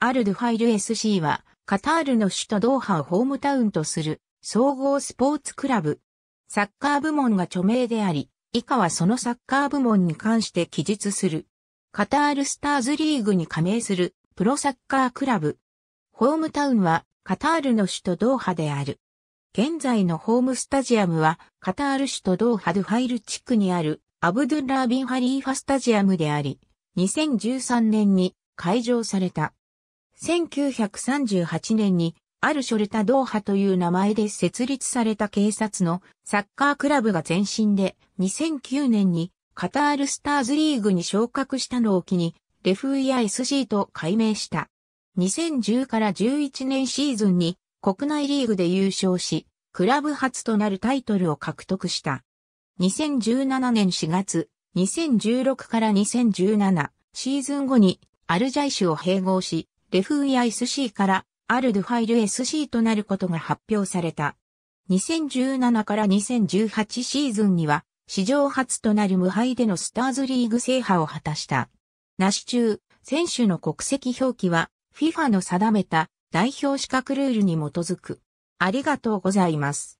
アルドァイル SC は、カタールの首都ドーハをホームタウンとする、総合スポーツクラブ。サッカー部門が著名であり、以下はそのサッカー部門に関して記述する。カタールスターズリーグに加盟する、プロサッカークラブ。ホームタウンは、カタールの首都ドーハである。現在のホームスタジアムは、カタール首都ドーハドファイル地区にある、アブドゥラービンハリーファスタジアムであり、2013年に開場された。1938年に、あるショルタドーハという名前で設立された警察のサッカークラブが前身で、2009年にカタールスターズリーグに昇格したのを機に、レフーや SG と改名した。2010から11年シーズンに国内リーグで優勝し、クラブ初となるタイトルを獲得した。2017年4月、2016から2017シーズン後にアルジャイシュを併合し、レフーヤ SC からアルドファイル SC となることが発表された。2017から2018シーズンには、史上初となる無敗でのスターズリーグ制覇を果たした。なし中、選手の国籍表記は、FIFA の定めた代表資格ルールに基づく。ありがとうございます。